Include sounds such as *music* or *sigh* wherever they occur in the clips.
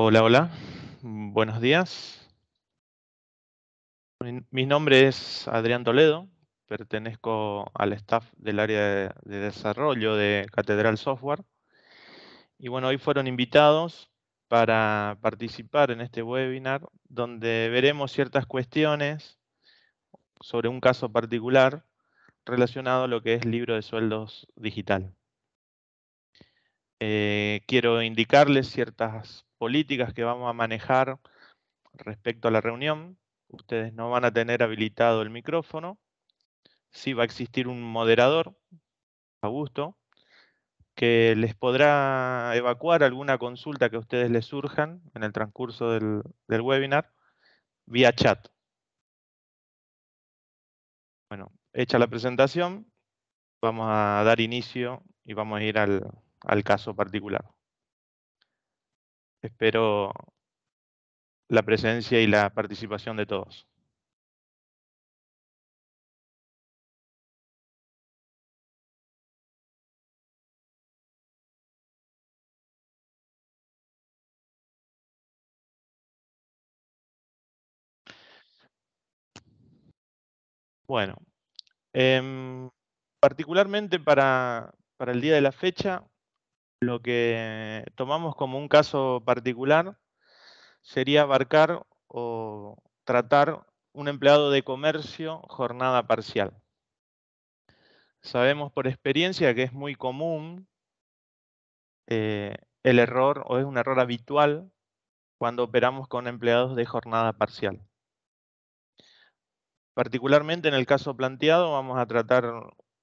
Hola, hola. Buenos días. Mi nombre es Adrián Toledo. Pertenezco al staff del área de desarrollo de Catedral Software. Y bueno, hoy fueron invitados para participar en este webinar donde veremos ciertas cuestiones sobre un caso particular relacionado a lo que es libro de sueldos digital. Eh, quiero indicarles ciertas políticas que vamos a manejar respecto a la reunión. Ustedes no van a tener habilitado el micrófono. Sí va a existir un moderador, a gusto, que les podrá evacuar alguna consulta que a ustedes les surjan en el transcurso del, webinar vía chat. Bueno, hecha la presentación, vamos a dar inicio y vamos a ir al caso particular espero la presencia y la participación de todos. Bueno, em, particularmente para el día de la fecha, lo que tomamos como un caso particular sería abarcar o tratar un empleado de comercio jornada parcial. Sabemos por experiencia que es muy común eh, el error o es un error habitual cuando operamos con empleados de jornada parcial. Particularmente en el caso planteado vamos a tratar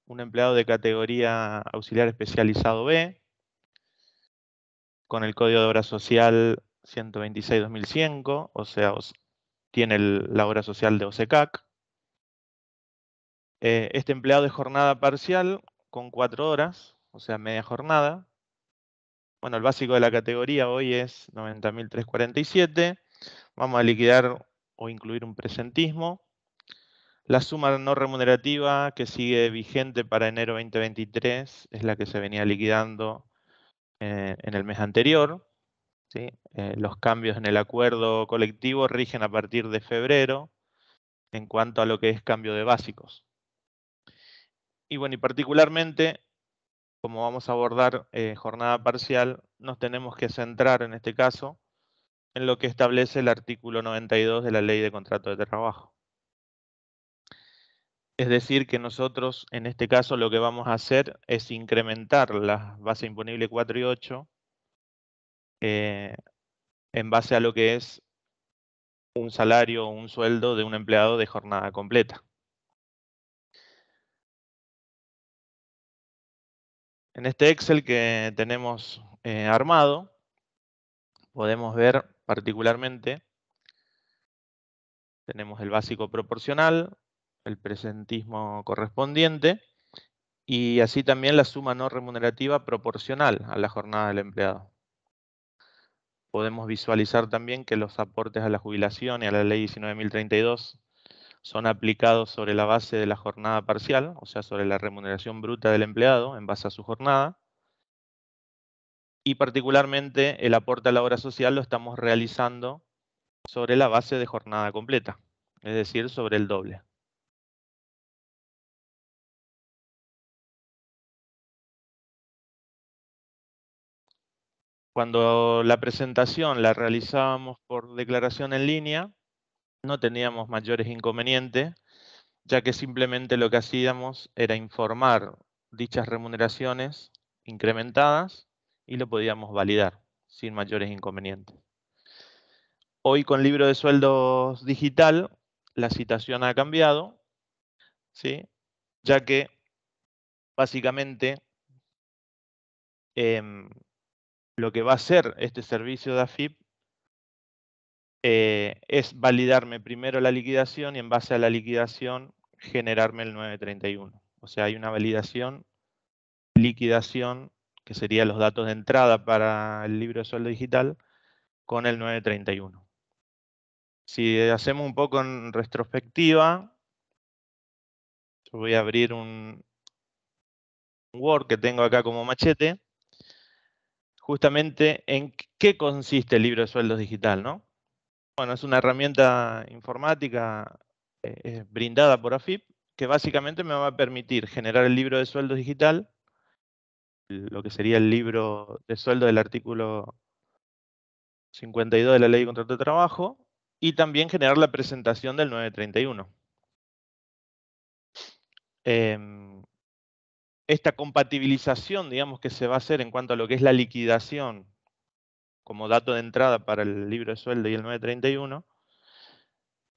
un empleado de categoría auxiliar especializado B, con el Código de Obra Social 126-2005, o sea, tiene la obra social de OSECAC. Eh, este empleado es jornada parcial con cuatro horas, o sea, media jornada. Bueno, el básico de la categoría hoy es 90.347. Vamos a liquidar o incluir un presentismo. La suma no remunerativa que sigue vigente para enero 2023 es la que se venía liquidando eh, en el mes anterior. Eh, los cambios en el acuerdo colectivo rigen a partir de febrero en cuanto a lo que es cambio de básicos. Y bueno, y particularmente, como vamos a abordar eh, jornada parcial, nos tenemos que centrar en este caso en lo que establece el artículo 92 de la Ley de Contrato de Trabajo. Es decir, que nosotros en este caso lo que vamos a hacer es incrementar la base imponible 4 y 8 eh, en base a lo que es un salario o un sueldo de un empleado de jornada completa. En este Excel que tenemos eh, armado, podemos ver particularmente, tenemos el básico proporcional, el presentismo correspondiente, y así también la suma no remunerativa proporcional a la jornada del empleado. Podemos visualizar también que los aportes a la jubilación y a la ley 19.032 son aplicados sobre la base de la jornada parcial, o sea, sobre la remuneración bruta del empleado en base a su jornada, y particularmente el aporte a la obra social lo estamos realizando sobre la base de jornada completa, es decir, sobre el doble. Cuando la presentación la realizábamos por declaración en línea, no teníamos mayores inconvenientes, ya que simplemente lo que hacíamos era informar dichas remuneraciones incrementadas y lo podíamos validar sin mayores inconvenientes. Hoy con libro de sueldos digital, la situación ha cambiado, ¿sí? ya que básicamente em, lo que va a hacer este servicio de AFIP eh, es validarme primero la liquidación y en base a la liquidación generarme el 931. O sea, hay una validación, liquidación, que serían los datos de entrada para el libro de sueldo digital, con el 931. Si hacemos un poco en retrospectiva, yo voy a abrir un Word que tengo acá como machete justamente en qué consiste el libro de sueldos digital, ¿no? Bueno, es una herramienta informática eh, eh, brindada por AFIP que básicamente me va a permitir generar el libro de sueldos digital, lo que sería el libro de sueldo del artículo 52 de la Ley de Contrato de Trabajo, y también generar la presentación del 931 esta compatibilización, digamos, que se va a hacer en cuanto a lo que es la liquidación como dato de entrada para el libro de sueldo y el 931,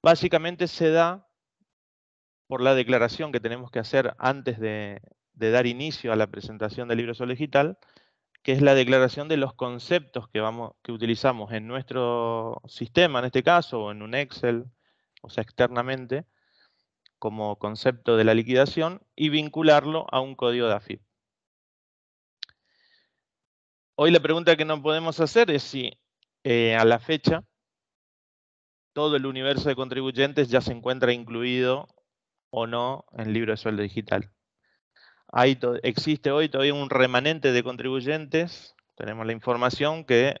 básicamente se da por la declaración que tenemos que hacer antes de, dar inicio a la presentación del libro de sueldo digital, que es la declaración de los conceptos que, vamos, que utilizamos en nuestro sistema, en este caso, o en un Excel, o sea, externamente, como concepto de la liquidación y vincularlo a un código de AFIP. Hoy la pregunta que nos podemos hacer es si eh, a la fecha todo el universo de contribuyentes ya se encuentra incluido o no en libro de sueldo digital. Hay existe hoy todavía un remanente de contribuyentes, tenemos la información que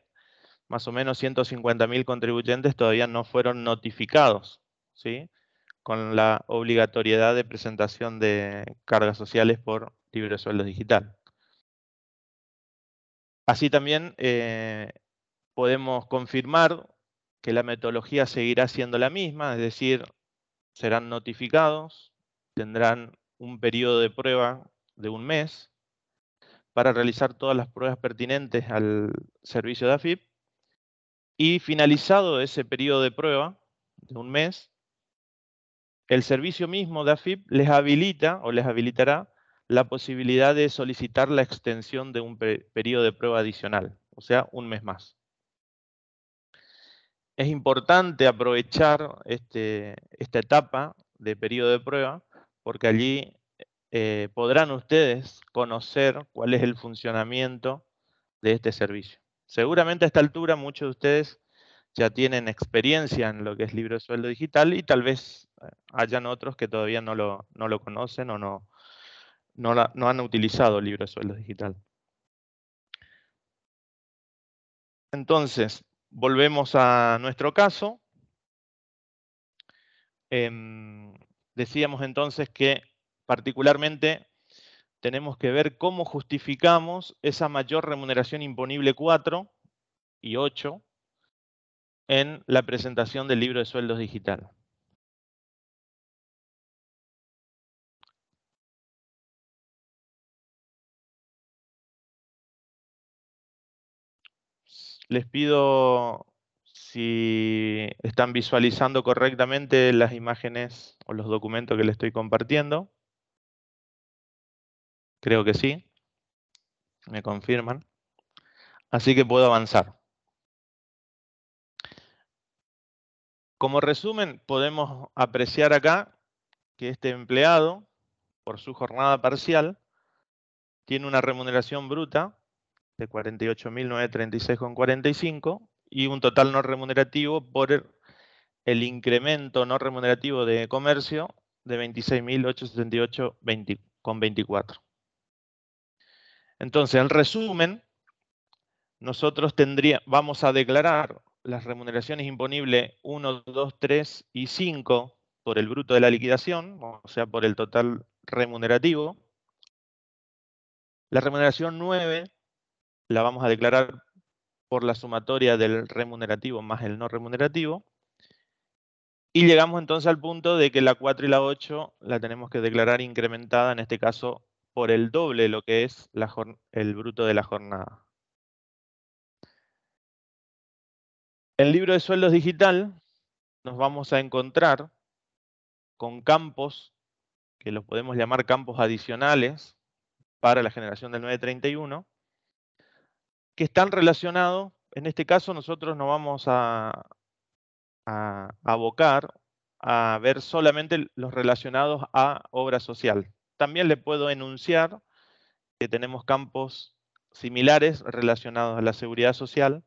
más o menos 150.000 contribuyentes todavía no fueron notificados. ¿sí? con la obligatoriedad de presentación de cargas sociales por libre sueldo digital. Así también eh, podemos confirmar que la metodología seguirá siendo la misma, es decir, serán notificados, tendrán un periodo de prueba de un mes para realizar todas las pruebas pertinentes al servicio de AFIP y finalizado ese periodo de prueba de un mes, el servicio mismo de AFIP les habilita o les habilitará la posibilidad de solicitar la extensión de un periodo de prueba adicional, o sea, un mes más. Es importante aprovechar este, esta etapa de periodo de prueba porque allí eh, podrán ustedes conocer cuál es el funcionamiento de este servicio. Seguramente a esta altura muchos de ustedes ya tienen experiencia en lo que es Libro de sueldo digital y tal vez eh, hayan otros que todavía no lo, conocen o no, han utilizado Libro de sueldo digital. Entonces, volvemos a nuestro caso. Em, decíamos entonces que particularmente tenemos que ver cómo justificamos esa mayor remuneración imponible 4 y 8 en la presentación del libro de sueldos digital. Les pido si están visualizando correctamente las imágenes o los documentos que les estoy compartiendo. Creo que sí. Me confirman. Así que puedo avanzar. Como resumen, podemos apreciar acá que este empleado, por su jornada parcial, tiene una remuneración bruta de 48.936,45 y un total no remunerativo por el incremento no remunerativo de comercio de 26.878,24. Entonces, en resumen, nosotros tendría, vamos a declarar las remuneraciones imponibles 1, 2, 3 y 5 por el bruto de la liquidación, o sea, por el total remunerativo. La remuneración 9 la vamos a declarar por la sumatoria del remunerativo más el no remunerativo. Y llegamos entonces al punto de que la 4 y la 8 la tenemos que declarar incrementada, en este caso, por el doble lo que es el bruto de la jornada. el libro de sueldos digital nos vamos a encontrar con campos que los podemos llamar campos adicionales para la generación del 931, que están relacionados, en este caso nosotros nos vamos a, a abocar a ver solamente los relacionados a obra social. También le puedo enunciar que tenemos campos similares relacionados a la seguridad social,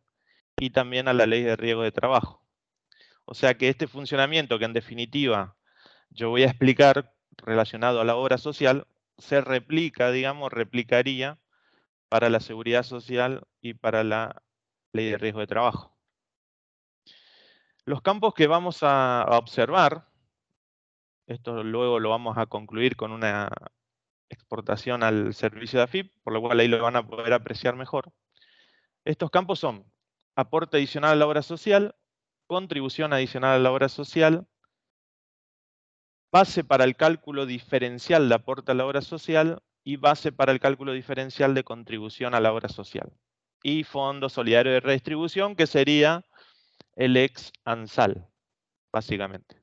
y también a la ley de riesgo de trabajo. O sea que este funcionamiento que en definitiva yo voy a explicar relacionado a la obra social, se replica, digamos, replicaría para la seguridad social y para la ley de riesgo de trabajo. Los campos que vamos a, observar, esto luego lo vamos a concluir con una exportación al servicio de AFIP, por lo cual ahí lo van a poder apreciar mejor. Estos campos son aporte adicional a la obra social, contribución adicional a la obra social, base para el cálculo diferencial de aporte a la obra social y base para el cálculo diferencial de contribución a la obra social. Y Fondo Solidario de Redistribución, que sería el ex ANSAL, básicamente.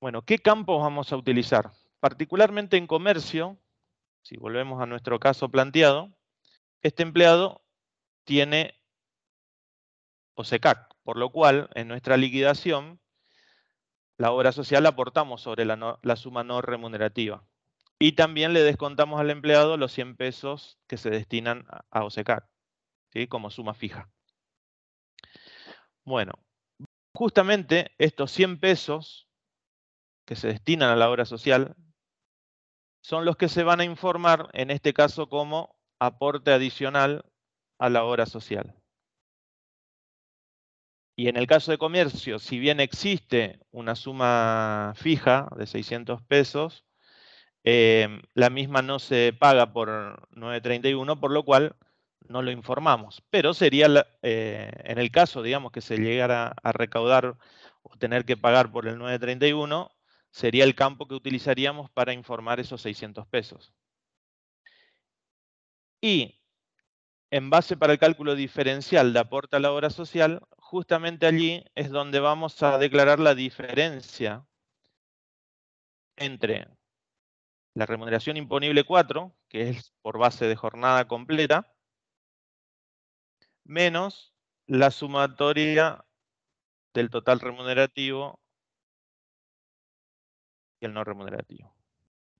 Bueno, ¿qué campos vamos a utilizar? Particularmente en comercio, si volvemos a nuestro caso planteado, este empleado tiene OSECAC, por lo cual en nuestra liquidación la obra social la aportamos sobre la, suma no remunerativa. Y también le descontamos al empleado los 100 pesos que se destinan a OSECAC, ¿sí? como suma fija. Bueno, justamente estos 100 pesos que se destinan a la obra social son los que se van a informar, en este caso, como aporte adicional a la hora social. Y en el caso de comercio, si bien existe una suma fija de 600 pesos, em, la misma no se paga por 931, por lo cual no lo informamos. Pero sería, eh, en el caso, digamos, que se llegara a recaudar o tener que pagar por el 931, sería el campo que utilizaríamos para informar esos 600 pesos. Y en base para el cálculo diferencial de aporte a la obra social, justamente allí es donde vamos a declarar la diferencia entre la remuneración imponible 4, que es por base de jornada completa, menos la sumatoria del total remunerativo y el no remunerativo.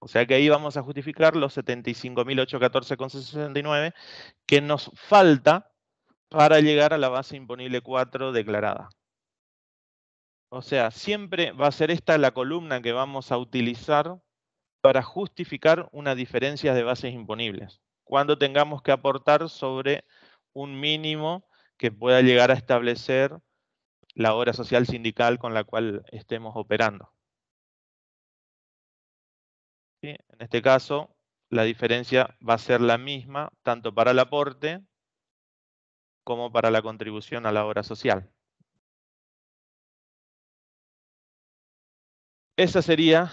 O sea que ahí vamos a justificar los 75.814,69 que nos falta para llegar a la base imponible 4 declarada. O sea, siempre va a ser esta la columna que vamos a utilizar para justificar una diferencia de bases imponibles, cuando tengamos que aportar sobre un mínimo que pueda llegar a establecer la obra social sindical con la cual estemos operando. En este caso, la diferencia va a ser la misma tanto para el aporte como para la contribución a la obra social. Esa sería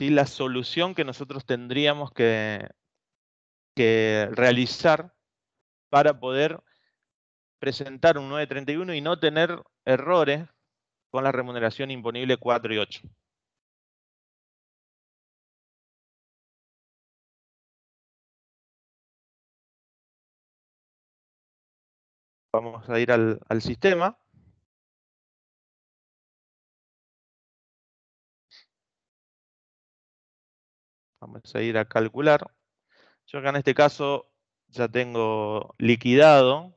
la solución que nosotros tendríamos que, que realizar para poder presentar un 931 y no tener errores con la remuneración imponible 4 y 8. vamos a ir al, sistema. Vamos a ir a calcular. Yo acá en este caso ya tengo liquidado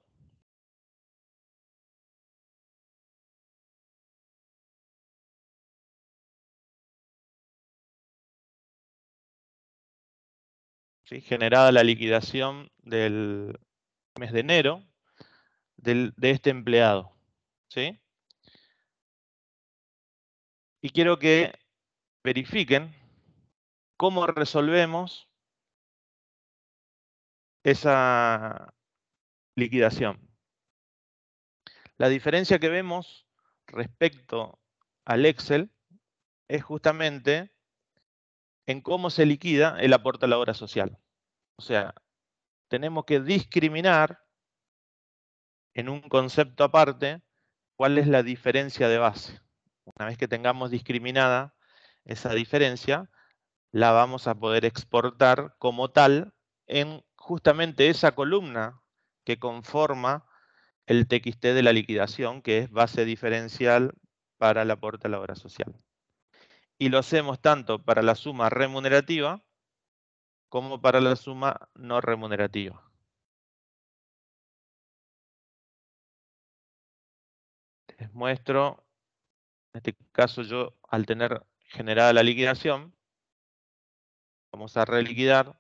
¿Sí? generada la liquidación del mes de enero de este empleado. Y quiero que verifiquen cómo resolvemos esa liquidación. La diferencia que vemos respecto al Excel es justamente en cómo se liquida el aporte a la obra social. O sea, tenemos que discriminar en un concepto aparte cuál es la diferencia de base. Una vez que tengamos discriminada esa diferencia, la vamos a poder exportar como tal en justamente esa columna que conforma el TXT de la liquidación, que es base diferencial para el aporte a la obra social. Y lo hacemos tanto para la suma remunerativa como para la suma no remunerativa. les muestro, en este caso yo al tener generada la liquidación, vamos a reliquidar.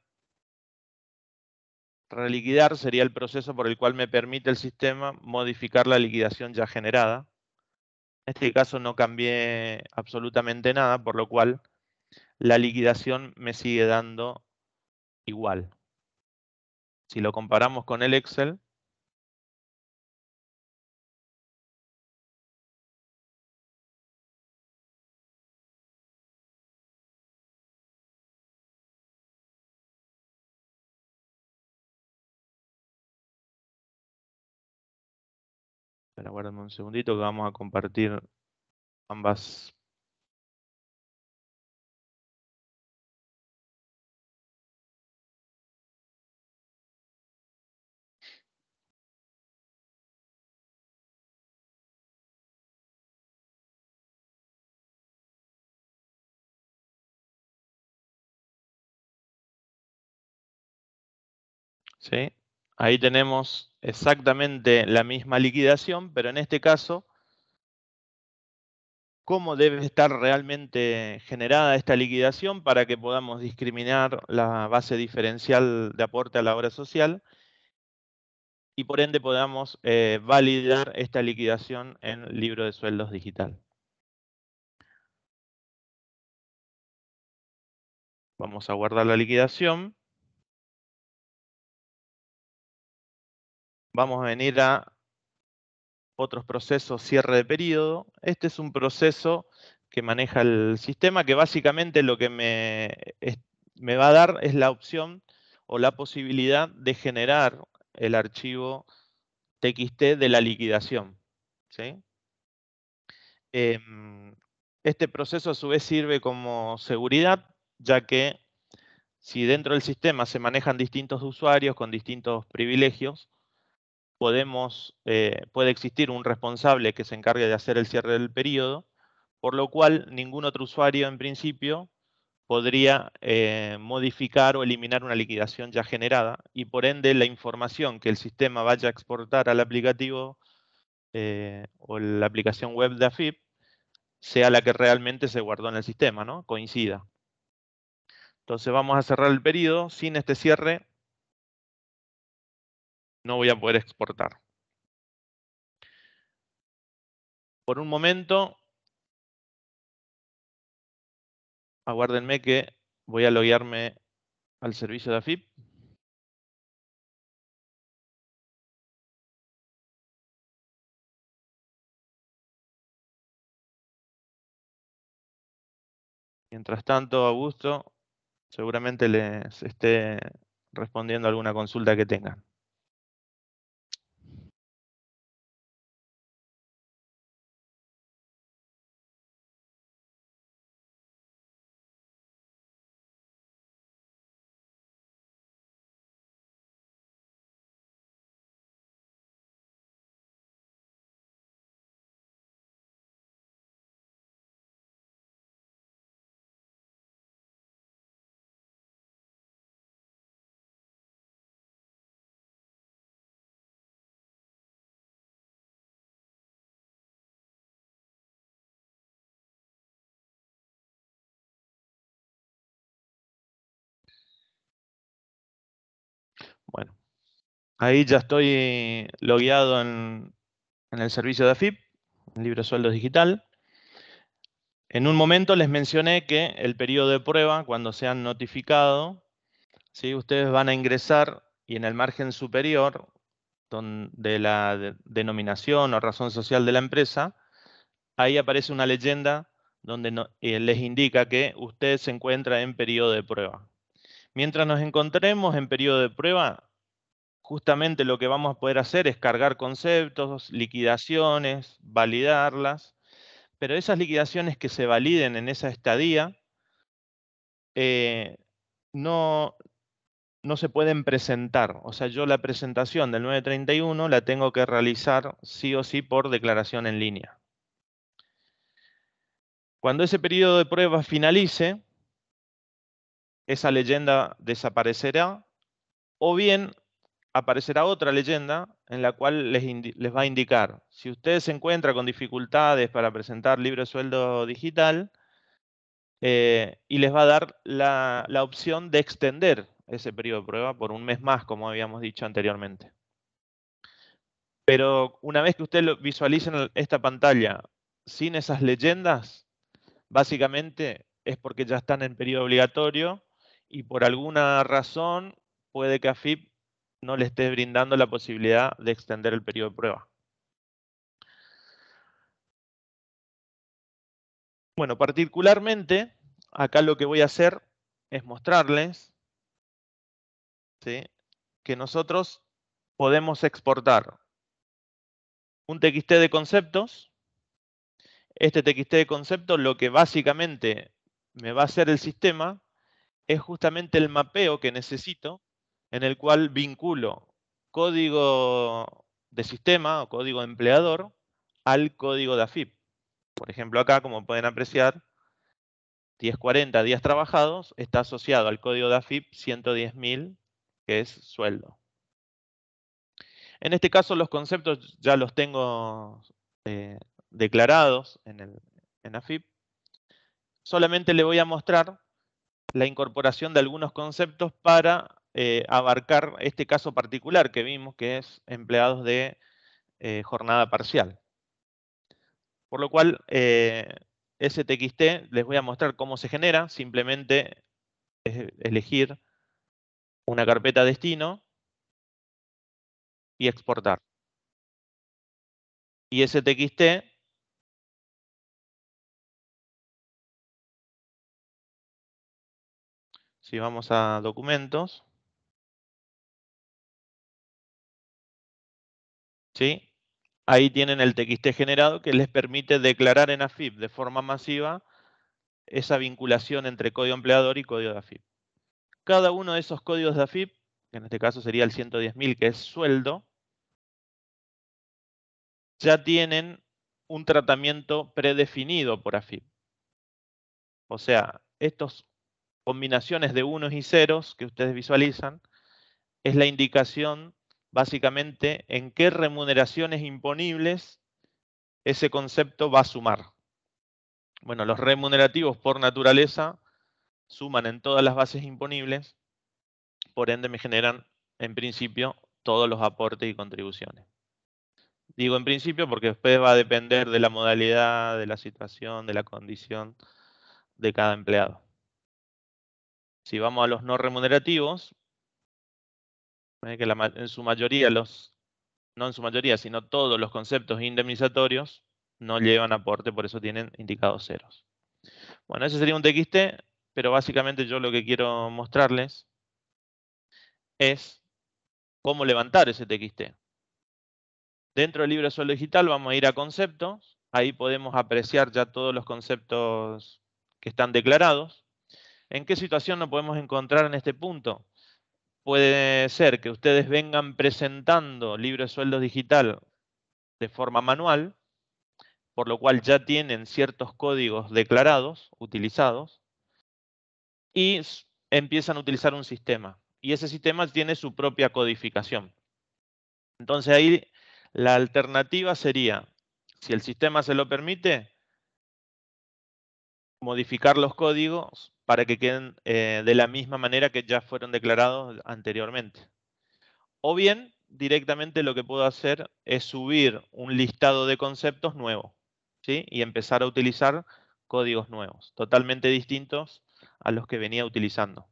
Reliquidar sería el proceso por el cual me permite el sistema modificar la liquidación ya generada. En este caso no cambié absolutamente nada, por lo cual la liquidación me sigue dando igual. Si lo comparamos con el Excel, Espera, un segundito que vamos a compartir ambas ¿Sí? Ahí tenemos exactamente la misma liquidación, pero en este caso, ¿cómo debe estar realmente generada esta liquidación para que podamos discriminar la base diferencial de aporte a la obra social? y por ende podamos eh, validar esta liquidación en libro de sueldos digital. Vamos a guardar la liquidación. vamos a venir a otros procesos cierre de periodo. Este es un proceso que maneja el sistema que básicamente lo que me, va a dar es la opción o la posibilidad de generar el archivo TXT de la liquidación. Em, este proceso a su vez sirve como seguridad, ya que si dentro del sistema se manejan distintos usuarios con distintos privilegios, eh, puede existir un responsable que se encargue de hacer el cierre del periodo, por lo cual ningún otro usuario en principio podría eh, modificar o eliminar una liquidación ya generada y por ende la información que el sistema vaya a exportar al aplicativo eh, o la aplicación web de AFIP sea la que realmente se guardó en el sistema, ¿no? Coincida. Entonces vamos a cerrar el periodo. Sin este cierre no voy a poder exportar. Por un momento, aguárdenme que voy a loguearme al servicio de AFIP. Mientras tanto, Augusto seguramente les esté respondiendo alguna consulta que tengan. Ahí ya estoy eh, logueado en, el servicio de AFIP, en Libre Sueldos Digital. En un momento les mencioné que el periodo de prueba, cuando se han notificado, si ustedes van a ingresar y en el margen superior de la denominación o razón social de la empresa, ahí aparece una leyenda donde eh, les indica que usted se encuentra en periodo de prueba. Mientras nos encontremos en periodo de prueba, justamente lo que vamos a poder hacer es cargar conceptos, liquidaciones, validarlas, pero esas liquidaciones que se validen en esa estadía eh, no, no se pueden presentar. O sea, yo la presentación del 931 la tengo que realizar sí o sí por declaración en línea. Cuando ese periodo de prueba finalice, esa leyenda desaparecerá o bien aparecerá otra leyenda en la cual les, va a indicar, si usted se encuentra con dificultades para presentar libre sueldo digital, eh, y les va a dar la, opción de extender ese periodo de prueba por un mes más, como habíamos dicho anteriormente. Pero una vez que usted lo visualice en esta pantalla sin esas leyendas, básicamente es porque ya están en periodo obligatorio y por alguna razón puede que AFIP no le estés brindando la posibilidad de extender el periodo de prueba. Bueno, particularmente, acá lo que voy a hacer es mostrarles que nosotros podemos exportar un TXT de conceptos. Este TXT de conceptos lo que básicamente me va a hacer el sistema es justamente el mapeo que necesito en el cual vinculo código de sistema o código empleador al código de AFIP. Por ejemplo, acá, como pueden apreciar, 1040 días trabajados está asociado al código de AFIP 110.000, que es sueldo. En este caso, los conceptos ya los tengo eh, declarados en, el, en AFIP. Solamente le voy a mostrar la incorporación de algunos conceptos para eh, abarcar este caso particular que vimos, que es empleados de eh, jornada parcial. Por lo cual, eh, STXT les voy a mostrar cómo se genera, simplemente elegir una carpeta destino y exportar. Y STXT si vamos a documentos, Ahí tienen el TXT generado que les permite declarar en AFIP de forma masiva esa vinculación entre código empleador y código de AFIP. Cada uno de esos códigos de AFIP, que en este caso sería el 110.000 que es sueldo, ya tienen un tratamiento predefinido por AFIP. O sea, estas combinaciones de unos y ceros que ustedes visualizan es la indicación básicamente en qué remuneraciones imponibles ese concepto va a sumar. Bueno, los remunerativos por naturaleza suman en todas las bases imponibles, por ende me generan en principio todos los aportes y contribuciones. Digo en principio porque después va a depender de la modalidad, de la situación, de la condición de cada empleado. Si vamos a los no remunerativos, que en su mayoría los, no en su mayoría, sino todos los conceptos indemnizatorios no llevan aporte, por eso tienen indicados ceros. Bueno, ese sería un TXT, pero básicamente yo lo que quiero mostrarles es cómo levantar ese TXT. Dentro del libro suelo digital vamos a ir a conceptos, ahí podemos apreciar ya todos los conceptos que están declarados. ¿En qué situación nos podemos encontrar en este punto? puede ser que ustedes vengan presentando libros de sueldos digital de forma manual, por lo cual ya tienen ciertos códigos declarados, utilizados, y empiezan a utilizar un sistema. Y ese sistema tiene su propia codificación. Entonces ahí la alternativa sería, si el sistema se lo permite, modificar los códigos para que queden eh, de la misma manera que ya fueron declarados anteriormente. O bien, directamente lo que puedo hacer es subir un listado de conceptos nuevo y empezar a utilizar códigos nuevos, totalmente distintos a los que venía utilizando.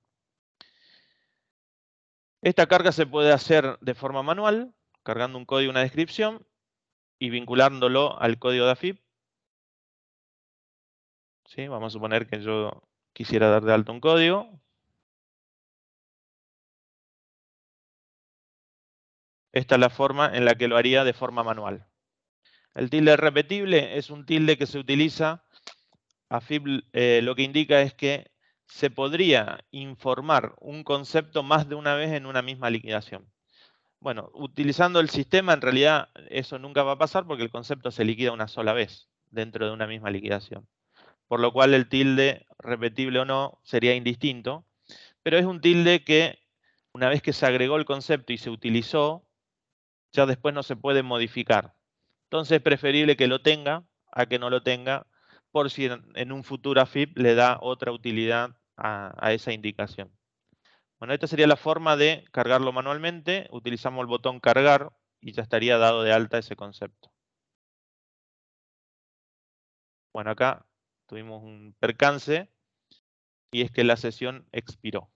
Esta carga se puede hacer de forma manual, cargando un código, una descripción y vinculándolo al código de AFIP. Vamos a suponer que yo quisiera dar de alto un código. Esta es la forma en la que lo haría de forma manual. El tilde repetible es un tilde que se utiliza, a eh, lo que indica es que se podría informar un concepto más de una vez en una misma liquidación. Bueno, utilizando el sistema en realidad eso nunca va a pasar porque el concepto se liquida una sola vez dentro de una misma liquidación por lo cual el tilde, repetible o no, sería indistinto, pero es un tilde que una vez que se agregó el concepto y se utilizó, ya después no se puede modificar. Entonces es preferible que lo tenga a que no lo tenga, por si en, un futuro AFIP le da otra utilidad a, esa indicación. Bueno, esta sería la forma de cargarlo manualmente. Utilizamos el botón cargar y ya estaría dado de alta ese concepto. Bueno, acá tuvimos un percance y es que la sesión expiró.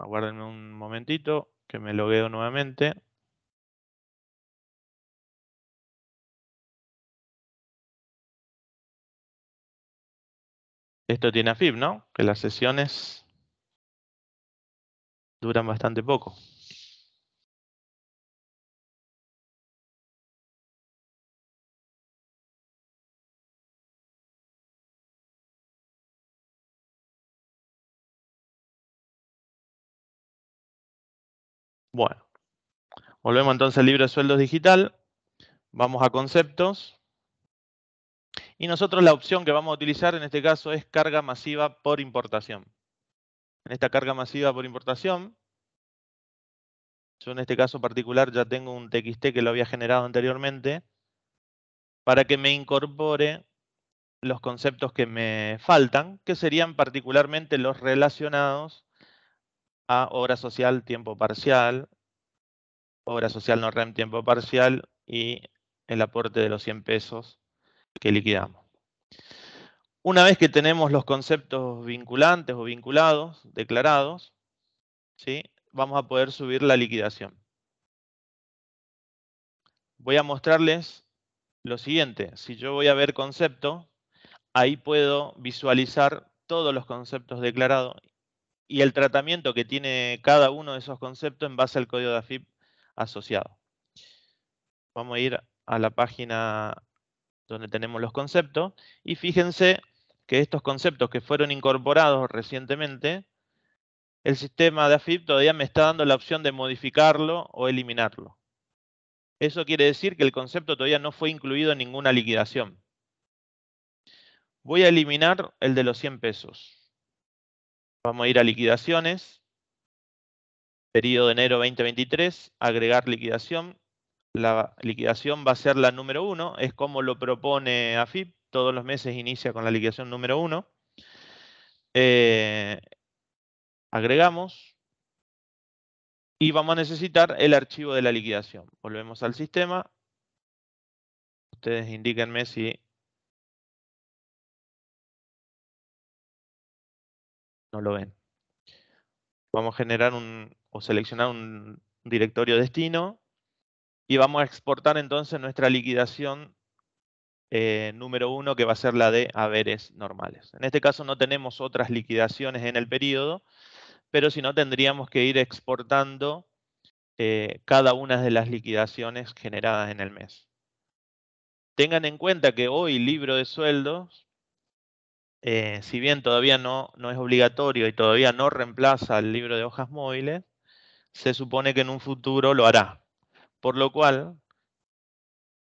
Aguárdenme un momentito que me logueo nuevamente. Esto tiene AFIP, ¿no? Que las sesiones duran bastante poco. Bueno, volvemos entonces al libro de sueldos digital. Vamos a conceptos. Y nosotros la opción que vamos a utilizar en este caso es carga masiva por importación. En esta carga masiva por importación, yo en este caso particular ya tengo un TXT que lo había generado anteriormente, para que me incorpore los conceptos que me faltan, que serían particularmente los relacionados a obra social tiempo parcial, obra social no REM tiempo parcial y el aporte de los 100 pesos que liquidamos. Una vez que tenemos los conceptos vinculantes o vinculados, declarados, ¿sí? vamos a poder subir la liquidación. Voy a mostrarles lo siguiente. Si yo voy a ver concepto, ahí puedo visualizar todos los conceptos declarados y el tratamiento que tiene cada uno de esos conceptos en base al código de AFIP asociado. Vamos a ir a la página donde tenemos los conceptos, y fíjense que estos conceptos que fueron incorporados recientemente, el sistema de AFIP todavía me está dando la opción de modificarlo o eliminarlo. Eso quiere decir que el concepto todavía no fue incluido en ninguna liquidación. Voy a eliminar el de los 100 pesos. Vamos a ir a liquidaciones, periodo de enero 2023, agregar liquidación, la liquidación va a ser la número uno, es como lo propone AFIP, todos los meses inicia con la liquidación número uno. Eh, agregamos y vamos a necesitar el archivo de la liquidación. Volvemos al sistema. Ustedes indíquenme si no lo ven. Vamos a generar un o seleccionar un directorio destino y vamos a exportar entonces nuestra liquidación eh, número uno, que va a ser la de haberes normales. En este caso no tenemos otras liquidaciones en el periodo, pero si no tendríamos que ir exportando eh, cada una de las liquidaciones generadas en el mes. Tengan en cuenta que hoy libro de sueldos, eh, si bien todavía no, no es obligatorio y todavía no reemplaza el libro de hojas móviles, se supone que en un futuro lo hará, por lo cual,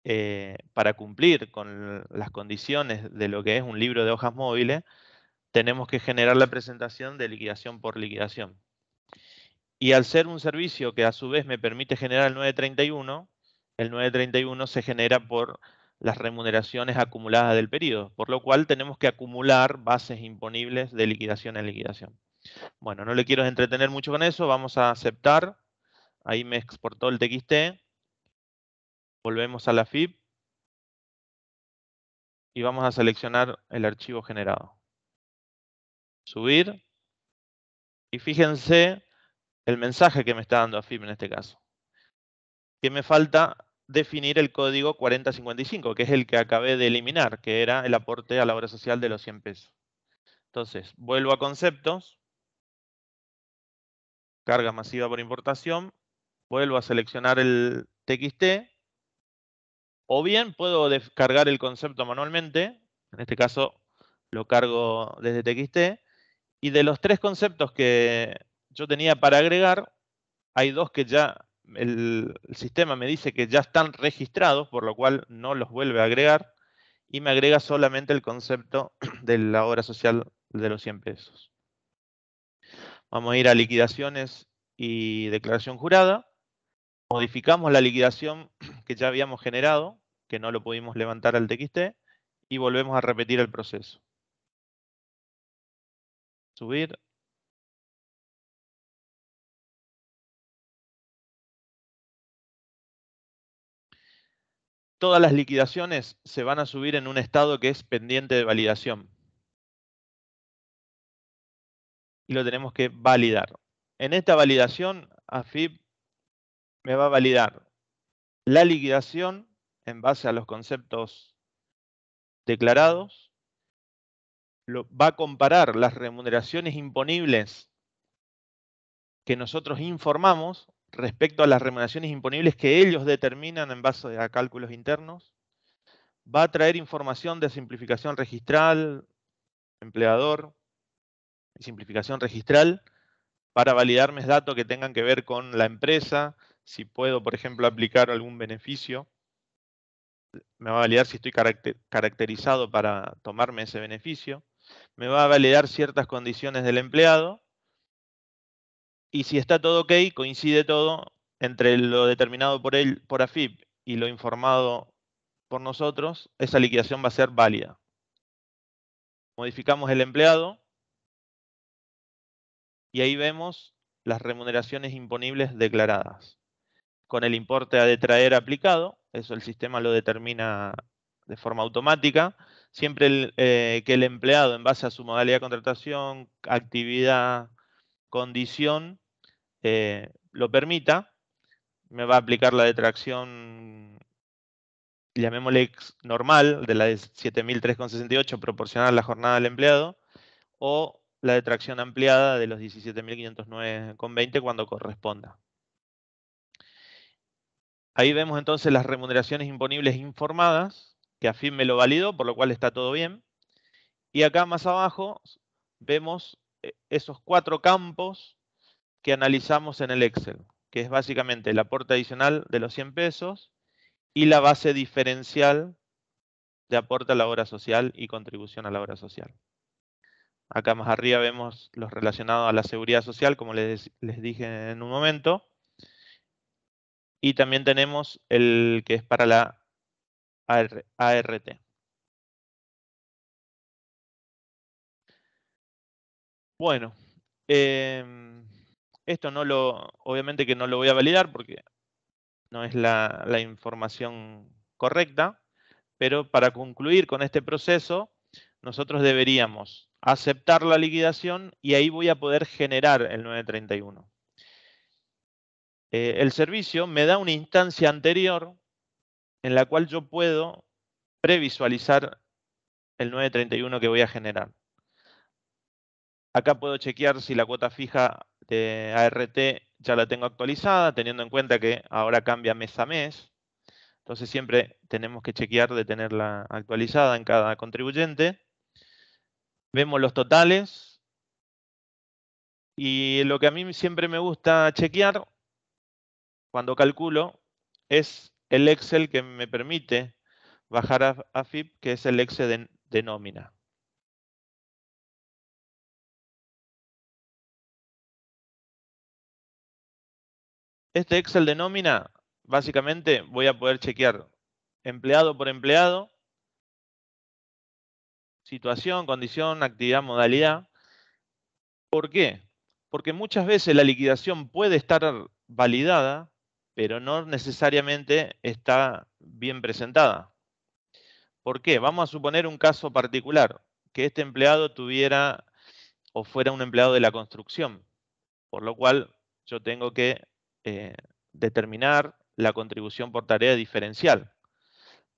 eh, para cumplir con las condiciones de lo que es un libro de hojas móviles, tenemos que generar la presentación de liquidación por liquidación. Y al ser un servicio que a su vez me permite generar el 931, el 931 se genera por las remuneraciones acumuladas del periodo, por lo cual tenemos que acumular bases imponibles de liquidación en liquidación. Bueno, no le quiero entretener mucho con eso, vamos a aceptar. Ahí me exportó el TXT. Volvemos a la FIP. Y vamos a seleccionar el archivo generado. Subir. Y fíjense el mensaje que me está dando FIB en este caso. Que me falta definir el código 4055, que es el que acabé de eliminar, que era el aporte a la obra social de los 100 pesos. Entonces, vuelvo a conceptos, carga masiva por importación, vuelvo a seleccionar el TXT, o bien puedo descargar el concepto manualmente, en este caso lo cargo desde TXT, y de los tres conceptos que yo tenía para agregar, hay dos que ya el, sistema me dice que ya están registrados, por lo cual no los vuelve a agregar, y me agrega solamente el concepto *clears throat* de la obra social de los 100 pesos. Vamos a ir a liquidaciones y declaración jurada modificamos la liquidación *clears throat* que ya habíamos generado, que no lo pudimos levantar al TXT, y volvemos a repetir el proceso. Subir. Todas las liquidaciones se van a subir en un estado que es pendiente de validación. Y lo tenemos que validar. En esta validación, AFIP me va a validar la liquidación en base a los conceptos declarados, lo, va a comparar las remuneraciones imponibles que nosotros informamos respecto a las remuneraciones imponibles que ellos determinan en base a cálculos internos, va a traer información de simplificación registral, empleador, simplificación registral, para validar datos que tengan que ver con la empresa, si puedo, por ejemplo, aplicar algún beneficio, me va a validar si estoy caracterizado para tomarme ese beneficio, me va a validar ciertas condiciones del empleado y si está todo ok, coincide todo entre lo determinado por él por AFIP y lo informado por nosotros, esa liquidación va a ser válida. Modificamos el empleado y ahí vemos las remuneraciones imponibles declaradas con el importe a detraer aplicado, eso el sistema lo determina de forma automática, siempre eh, que el empleado, en base a su modalidad de contratación, actividad, condición, eh, lo permita, me va a aplicar la detracción, llamémosle normal, de la de 7.368 proporcional a la jornada del empleado, o la detracción ampliada de los 17.509,20 cuando corresponda. Ahí vemos entonces las remuneraciones imponibles informadas, que afirme me lo validó, por lo cual está todo bien. Y acá más abajo vemos eh, esos cuatro campos que analizamos en el Excel, que es básicamente el aporte adicional de los 100 pesos y la base diferencial de aporte a la obra social y contribución a la obra social. Acá más arriba vemos los relacionados a la seguridad social, como les dije en un momento. Y también tenemos el que es para la ART. Bueno, em, esto no lo, obviamente que no lo voy a validar porque no es la información correcta, pero para concluir con este proceso, nosotros deberíamos aceptar la liquidación y ahí voy a poder generar el 931. Eh, el servicio me da una instancia anterior en la cual yo puedo previsualizar el 931 que voy a generar. Acá puedo chequear si la cuota fija de ART ya la tengo actualizada, teniendo en cuenta que ahora cambia mes a mes. Entonces siempre tenemos que chequear de tenerla actualizada en cada contribuyente. Vemos los totales. Y lo que a mí siempre me gusta chequear cuando calculo, es el Excel que me permite bajar a, FIP, que es el Excel de nómina. Este Excel de nómina, básicamente voy a poder chequear empleado por empleado, situación, condición, actividad, modalidad. ¿Por qué? Porque muchas veces la liquidación puede estar validada pero no necesariamente está bien presentada. ¿Por qué? Vamos a suponer un caso particular, que este empleado tuviera o fuera un empleado de la construcción, por lo cual yo tengo que eh, determinar la contribución por tarea diferencial.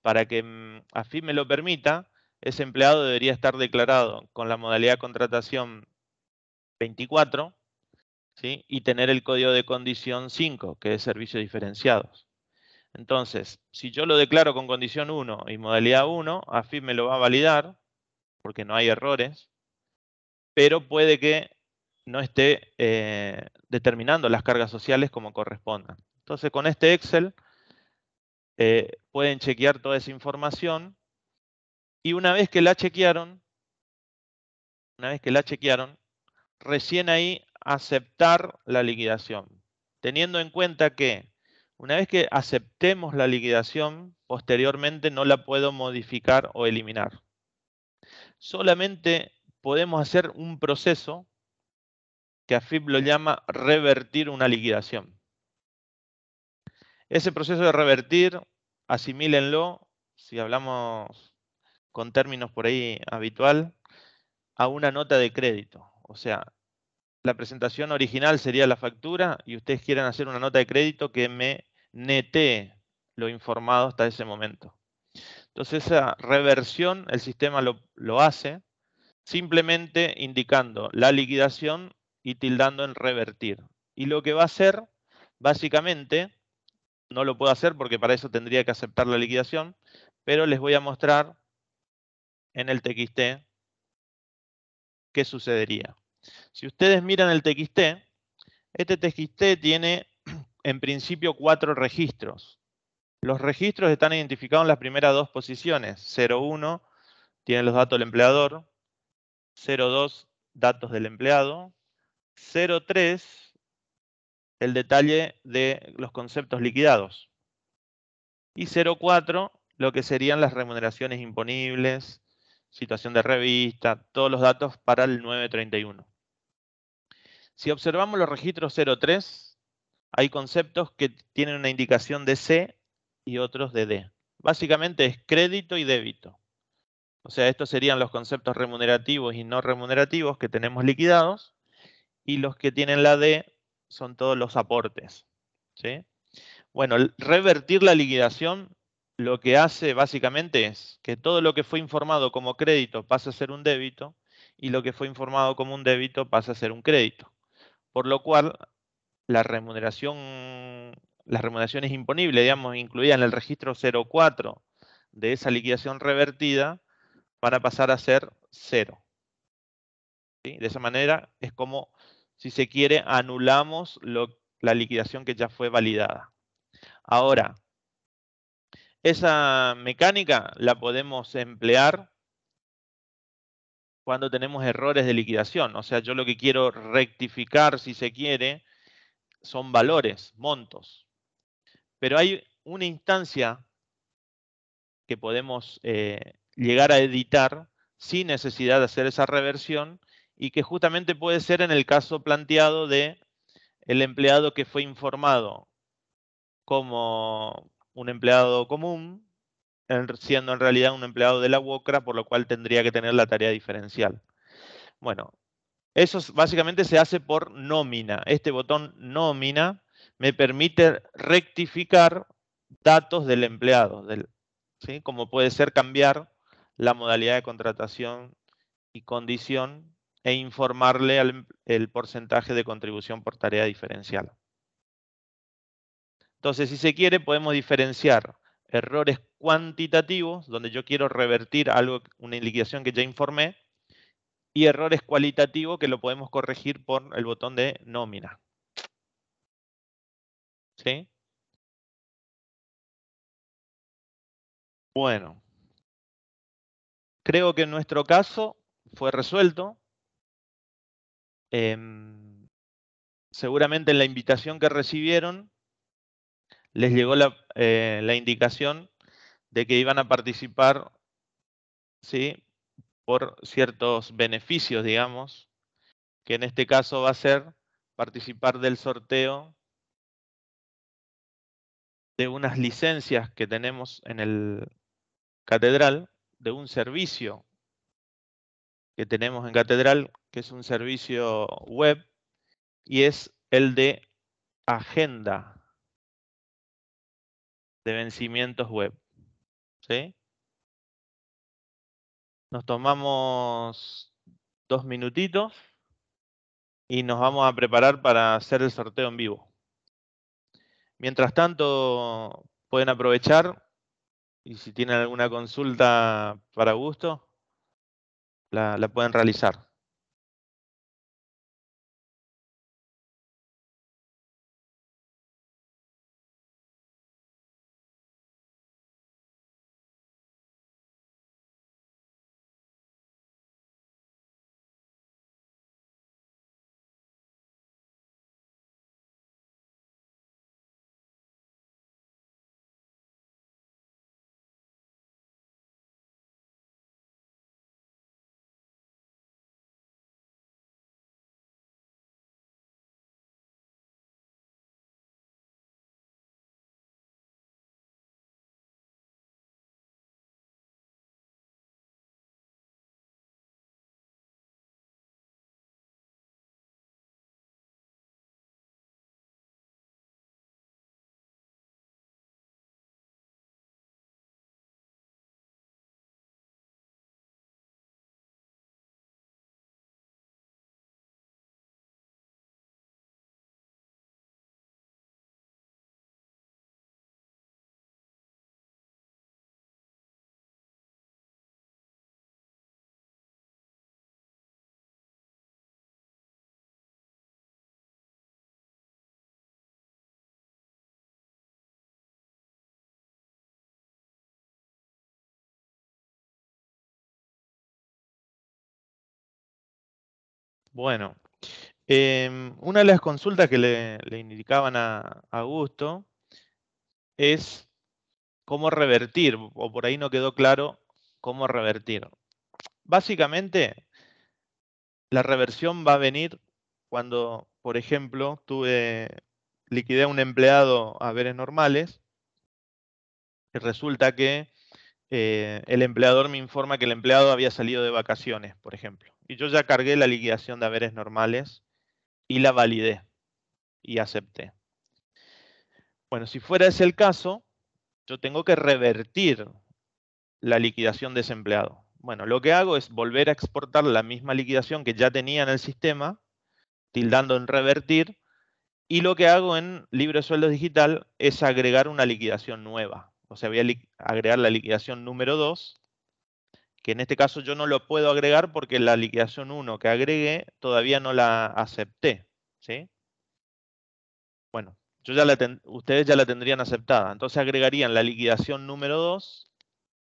Para que mm, fin me lo permita, ese empleado debería estar declarado con la modalidad de contratación 24 y tener el código de condición 5, que es servicios diferenciados. Entonces, si yo lo declaro con condición 1 y modalidad 1, AFIP me lo va a validar, porque no hay errores, pero puede que no esté eh, determinando las cargas sociales como correspondan. Entonces, con este Excel eh, pueden chequear toda esa información y una vez que la chequearon, una vez que la chequearon, recién ahí aceptar la liquidación, teniendo en cuenta que una vez que aceptemos la liquidación, posteriormente no la puedo modificar o eliminar. Solamente podemos hacer un proceso que AFIP lo llama revertir una liquidación. Ese proceso de revertir, asimílenlo, si hablamos con términos por ahí habitual, a una nota de crédito. O sea, la presentación original sería la factura y ustedes quieran hacer una nota de crédito que me nete lo informado hasta ese momento. Entonces esa reversión el sistema lo, lo hace simplemente indicando la liquidación y tildando en revertir. Y lo que va a hacer, básicamente, no lo puedo hacer porque para eso tendría que aceptar la liquidación, pero les voy a mostrar en el TXT qué sucedería. Si ustedes miran el TXT, este TXT tiene *clears throat* en principio cuatro registros. Los registros están identificados en las primeras dos posiciones. 01 tiene los datos del empleador, 02 datos del empleado, 03 el detalle de los conceptos liquidados y 04 lo que serían las remuneraciones imponibles, situación de revista, todos los datos para el 931. Si observamos los registros 03, hay conceptos que tienen una indicación de C y otros de D. Básicamente es crédito y débito. O sea, estos serían los conceptos remunerativos y no remunerativos que tenemos liquidados. Y los que tienen la D son todos los aportes. Bueno, revertir la liquidación lo que hace básicamente es que todo lo que fue informado como crédito pasa a ser un débito y lo que fue informado como un débito pasa a ser un crédito por lo cual la remuneración, las remuneraciones imponibles, digamos, en el registro 04 de esa liquidación revertida para pasar a ser cero. De esa manera es como, si se quiere, anulamos la liquidación que ya fue validada. Ahora, esa mecánica la podemos emplear cuando tenemos errores de liquidación. O sea, yo lo que quiero rectificar, si se quiere, son valores, montos. Pero hay una instancia que podemos eh, llegar a editar sin necesidad de hacer esa reversión y que justamente puede ser en el caso planteado de el empleado que fue informado como un empleado común siendo en realidad un empleado de la UOCRA, por lo cual tendría que tener la tarea diferencial. Bueno, eso básicamente se hace por nómina. Este botón nómina me permite rectificar datos del empleado, del, como puede ser cambiar la modalidad de contratación y condición e informarle em, el porcentaje de contribución por tarea diferencial. Entonces, si se quiere, podemos diferenciar errores cuantitativos, donde yo quiero revertir algo, una liquidación que ya informé, y errores cualitativos que lo podemos corregir por el botón de nómina. ¿Sí? Bueno, creo que en nuestro caso fue resuelto. Em, seguramente en la invitación que recibieron les llegó la, eh, la indicación de que iban a participar ¿sí? por ciertos beneficios, digamos, que en este caso va a ser participar del sorteo de unas licencias que tenemos en el catedral, de un servicio que tenemos en catedral, que es un servicio web, y es el de agenda de vencimientos web. Nos tomamos dos minutitos y nos vamos a preparar para hacer el sorteo en vivo. Mientras tanto, pueden aprovechar y si tienen alguna consulta para gusto, la pueden realizar. Bueno, em, una de las consultas que le, indicaban a, Augusto es cómo revertir, o por ahí no quedó claro cómo revertir. Básicamente, la reversión va a venir cuando, por ejemplo, tuve, liquidé a un empleado a veres normales y resulta que eh, el empleador me informa que el empleado había salido de vacaciones, por ejemplo. Y yo ya cargué la liquidación de haberes normales y la validé y acepté. Bueno, si fuera ese el caso, yo tengo que revertir la liquidación de ese empleado. Bueno, lo que hago es volver a exportar la misma liquidación que ya tenía en el sistema, tildando en revertir, y lo que hago en libre sueldo digital es agregar una liquidación nueva o sea, voy a agregar la liquidación número 2, que en este caso yo no lo puedo agregar porque la liquidación 1 que agregué todavía no la acepté. ¿sí? Bueno, ustedes ya la tendrían aceptada. Entonces agregarían la liquidación número 2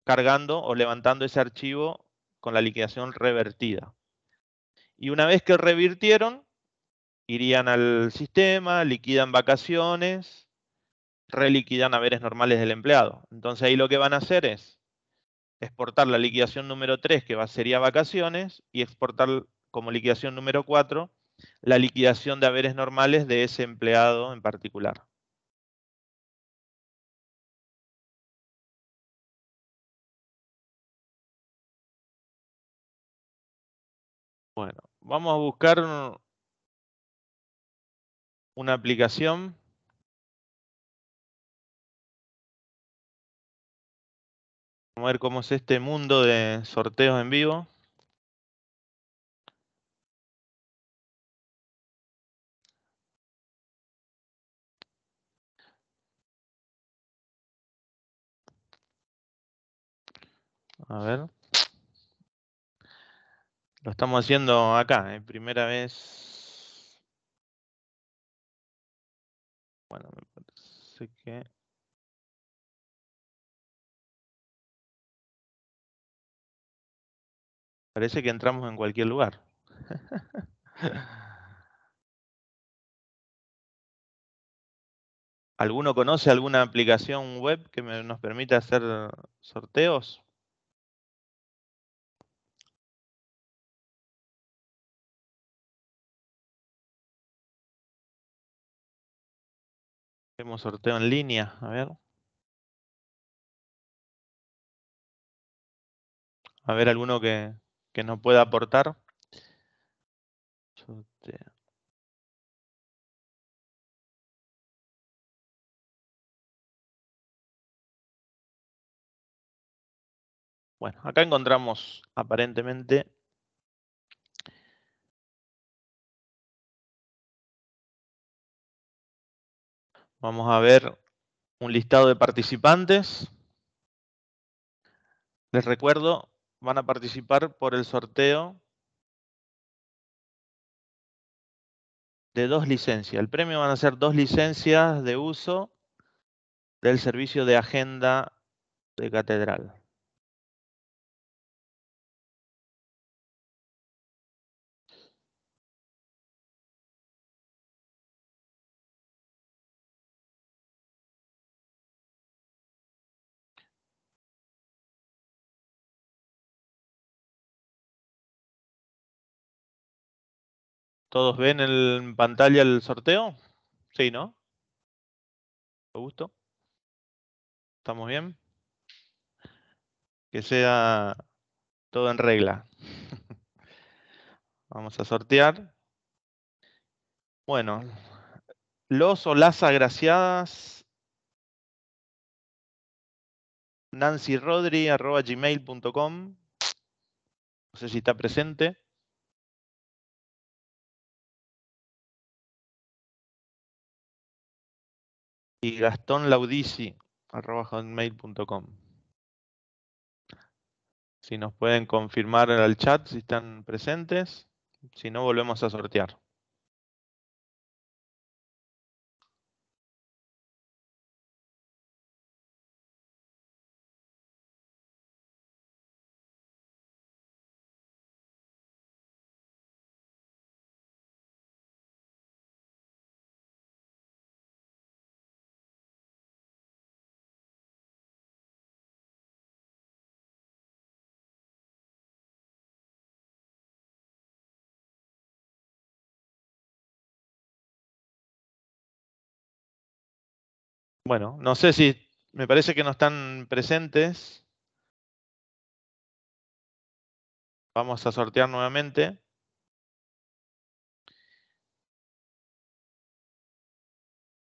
cargando o levantando ese archivo con la liquidación revertida. Y una vez que revirtieron, irían al sistema, liquidan vacaciones, reliquidan haberes normales del empleado. Entonces ahí lo que van a hacer es exportar la liquidación número 3, que sería vacaciones, y exportar como liquidación número 4 la liquidación de haberes normales de ese empleado en particular. Bueno, vamos a buscar una aplicación Vamos a ver cómo es este mundo de sorteos en vivo. A ver. Lo estamos haciendo acá, ¿eh? primera vez. Bueno, me parece que... Parece que entramos en cualquier lugar. *laughs* ¿Alguno conoce alguna aplicación web que nos permita hacer sorteos? Hacemos sorteo en línea, a ver. A ver, alguno que, que no pueda aportar. Bueno, acá encontramos aparentemente Vamos a ver un listado de participantes. Les recuerdo van a participar por el sorteo de dos licencias. El premio van a ser dos licencias de uso del servicio de agenda de catedral. ¿Todos ven en pantalla el sorteo? Sí, ¿no? gusto. ¿Estamos bien? Que sea todo en regla. *laughs* Vamos a sortear. Bueno, los o las agraciadas. Nancy gmail.com. No sé si está presente. y Gastón Laudici, Si nos pueden confirmar en el chat si están presentes, si no volvemos a sortear. Bueno, no sé si me parece que no están presentes. Vamos a sortear nuevamente.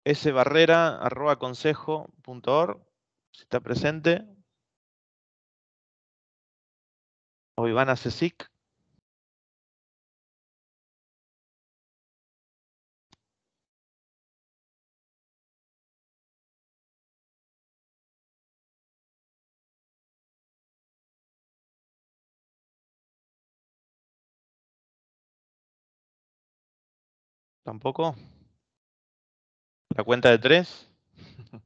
sbarrera.consejo.org si está presente. O Ivana Cesic. Tampoco. La cuenta de tres. *laughs*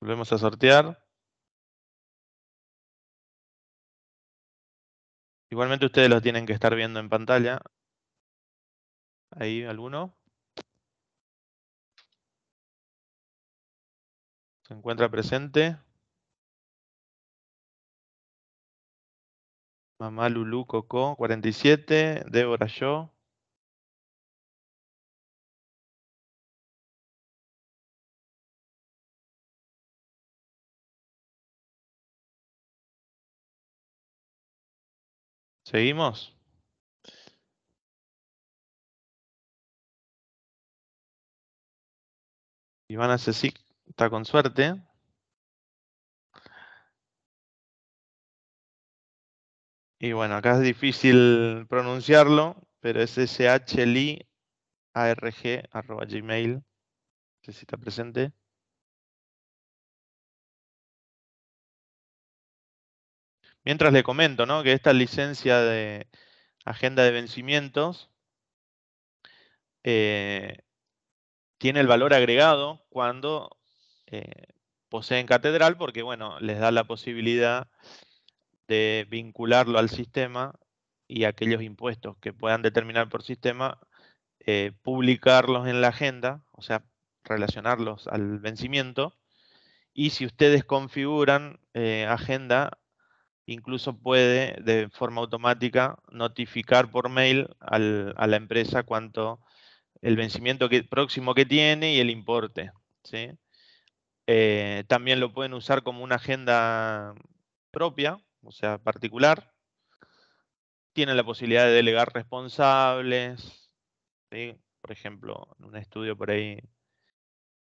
Volvemos a sortear. Igualmente ustedes los tienen que estar viendo en pantalla. Ahí alguno. Se encuentra presente. Mamá Lulu Coco, 47. Débora Yo. ¿Seguimos? Ivana Cecic está con suerte. Y bueno, acá es difícil pronunciarlo, pero es shliarg.gmail. No sé si está presente. Mientras le comento, ¿no? Que esta licencia de agenda de vencimientos eh, tiene el valor agregado cuando eh, poseen catedral, porque bueno, les da la posibilidad de vincularlo al sistema y aquellos impuestos que puedan determinar por sistema, eh, publicarlos en la agenda, o sea, relacionarlos al vencimiento. Y si ustedes configuran eh, agenda, incluso puede de forma automática notificar por mail a la empresa cuánto el vencimiento que, próximo que tiene y el importe. Eh, también lo pueden usar como una agenda propia, o sea, particular, tiene la posibilidad de delegar responsables, por ejemplo, en un estudio por ahí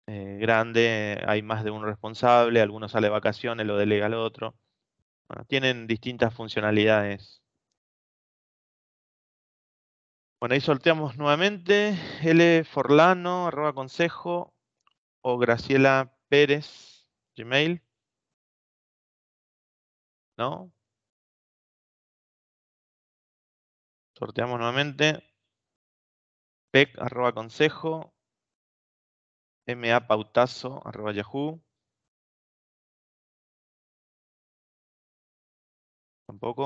eh, grande hay más de un responsable, alguno sale de vacaciones, lo delega al otro. tienen distintas funcionalidades. Bueno, ahí sorteamos nuevamente L Forlano, arroba consejo o Graciela Pérez, Gmail. ¿no? Sorteamos nuevamente. Pec arroba consejo. MA pautazo arroba yahoo. Tampoco.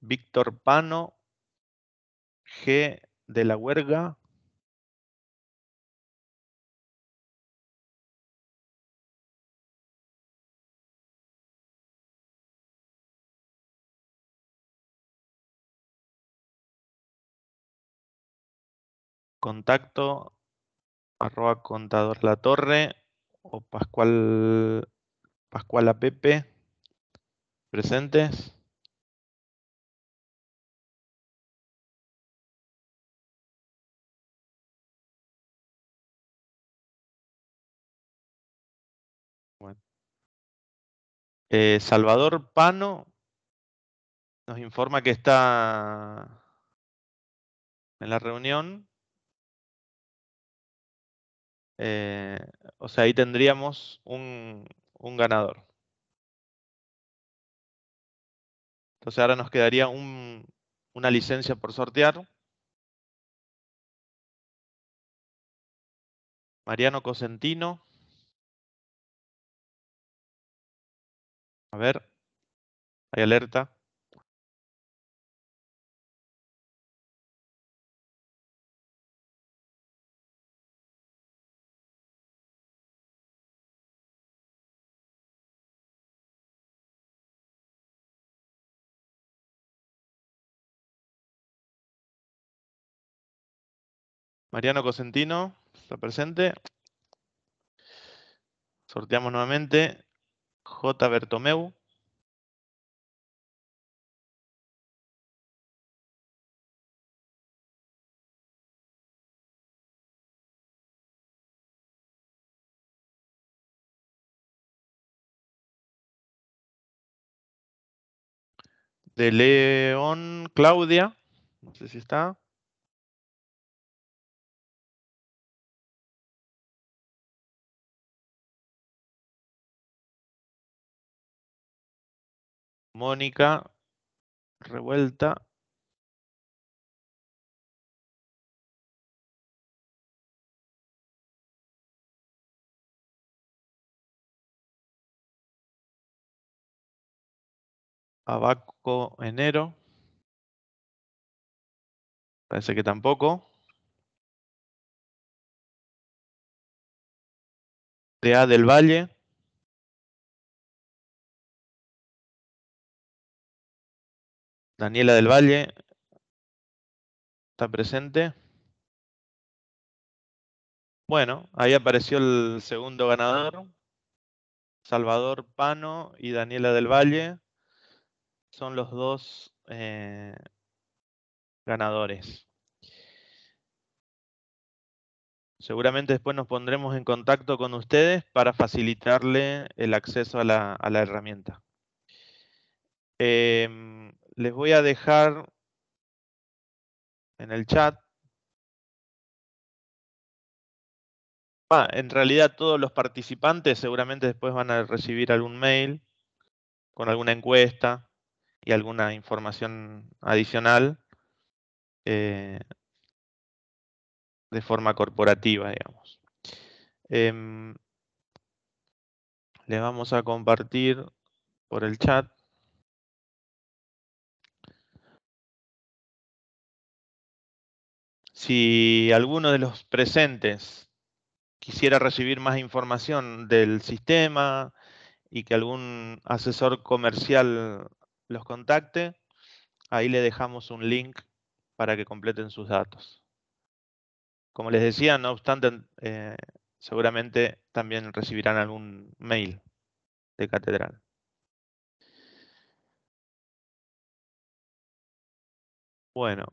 Víctor Pano, G de la Huerga, contacto arroba contador la torre o Pascual Pascual Pepe presentes. Eh, Salvador Pano nos informa que está en la reunión eh, o sea, ahí tendríamos un, ganador. Entonces ahora nos quedaría una licencia por sortear. Mariano Cosentino. A ver, hay alerta. Mariano Cosentino está presente. Sorteamos nuevamente. J. Bertomeu. De León Claudia. No sé si está. Mónica Revuelta. Abaco Enero. Parece que tampoco. tea del Valle. Daniela del Valle está presente. Bueno, ahí apareció el segundo ganador. Salvador Pano y Daniela del Valle son los dos eh, ganadores. Seguramente después nos pondremos en contacto con ustedes para facilitarle el acceso a la, herramienta. Em, les voy a dejar en el chat. Ah, en realidad todos los participantes seguramente después van a recibir algún mail con alguna encuesta y alguna información adicional eh, de forma corporativa, digamos. Em, les vamos a compartir por el chat Si alguno de los presentes quisiera recibir más información del sistema y que algún asesor comercial los contacte, ahí le dejamos un link para que completen sus datos. Como les decía, no obstante, eh, seguramente también recibirán algún mail de catedral. Bueno,